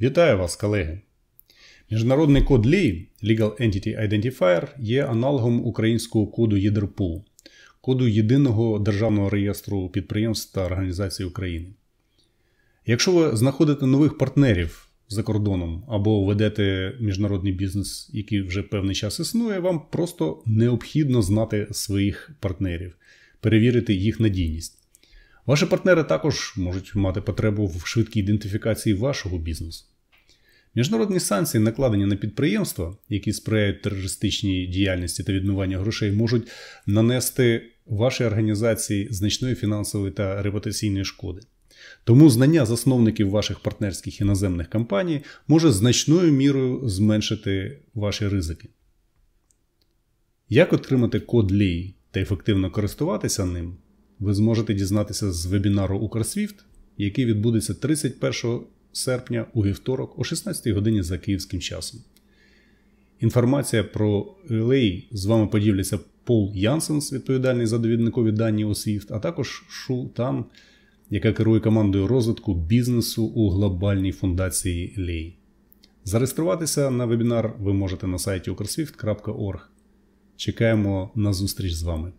Вітаю вас, колеги! Міжнародний код Лі Legal Entity Identifier є аналогом українського коду ЄДРПУ, коду Єдиного Державного реєстру підприємств та організацій України. Якщо ви знаходите нових партнерів за кордоном або ведете міжнародний бізнес, який вже певний час існує, вам просто необхідно знати своїх партнерів, перевірити їх надійність. Ваші партнери також можуть мати потребу в швидкій ідентифікації вашого бізнесу. Міжнародні санкції, накладені на підприємства, які сприяють терористичній діяльності та відмиванню грошей, можуть нанести вашій організації значної фінансової та репутаційної шкоди. Тому знання засновників ваших партнерських іноземних компаній може значною мірою зменшити ваші ризики. Як отримати код лій та ефективно користуватися ним? ви зможете дізнатися з вебінару Укрсвіфт, який відбудеться 31 серпня у вівторок о 16 годині за київським часом. Інформація про релей з вами поділяться Пол Янсенс, відповідальний за довідникові дані у Swift, а також Шу Тан, яка керує командою розвитку бізнесу у глобальній фундації Лей. Зареєструватися на вебінар ви можете на сайті ukrswift.org. Чекаємо на зустріч з вами.